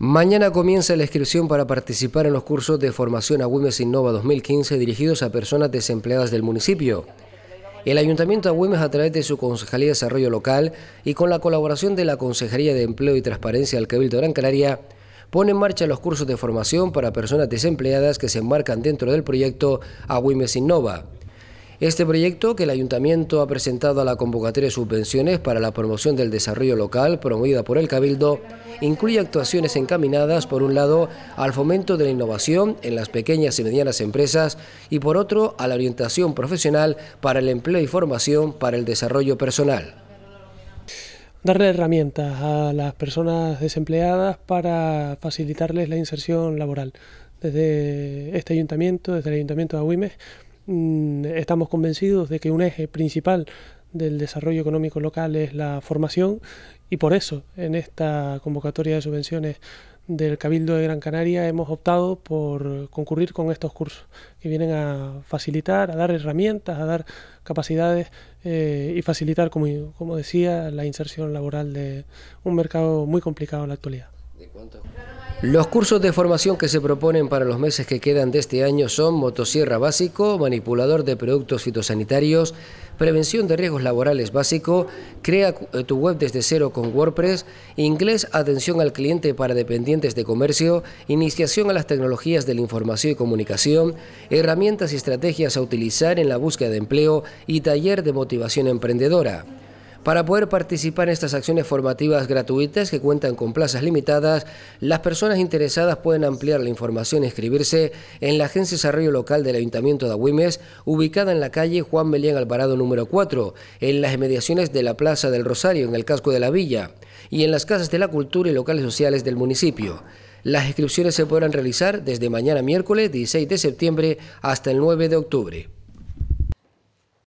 Mañana comienza la inscripción para participar en los cursos de formación Agüimes Innova 2015 dirigidos a personas desempleadas del municipio. El Ayuntamiento de Agüimes, a través de su Concejalía de Desarrollo Local y con la colaboración de la Consejería de Empleo y Transparencia del Cabildo de Gran Canaria, pone en marcha los cursos de formación para personas desempleadas que se enmarcan dentro del proyecto Agüimes Innova. Este proyecto que el Ayuntamiento ha presentado a la convocatoria de subvenciones para la promoción del desarrollo local promovida por el Cabildo incluye actuaciones encaminadas, por un lado, al fomento de la innovación en las pequeñas y medianas empresas y, por otro, a la orientación profesional para el empleo y formación para el desarrollo personal. Darle herramientas a las personas desempleadas para facilitarles la inserción laboral. Desde este ayuntamiento, desde el ayuntamiento de Agüimes, Mm, estamos convencidos de que un eje principal del desarrollo económico local es la formación y por eso en esta convocatoria de subvenciones del Cabildo de Gran Canaria hemos optado por concurrir con estos cursos que vienen a facilitar, a dar herramientas, a dar capacidades eh, y facilitar, como, como decía, la inserción laboral de un mercado muy complicado en la actualidad. ¿De los cursos de formación que se proponen para los meses que quedan de este año son motosierra básico, manipulador de productos fitosanitarios, prevención de riesgos laborales básico, crea eh, tu web desde cero con WordPress, inglés, atención al cliente para dependientes de comercio, iniciación a las tecnologías de la información y comunicación, herramientas y estrategias a utilizar en la búsqueda de empleo y taller de motivación emprendedora. Para poder participar en estas acciones formativas gratuitas que cuentan con plazas limitadas, las personas interesadas pueden ampliar la información y e inscribirse en la Agencia de Desarrollo Local del Ayuntamiento de Agüimes, ubicada en la calle Juan Melián Alvarado número 4, en las inmediaciones de la Plaza del Rosario, en el casco de la villa, y en las casas de la cultura y locales sociales del municipio. Las inscripciones se podrán realizar desde mañana miércoles 16 de septiembre hasta el 9 de octubre.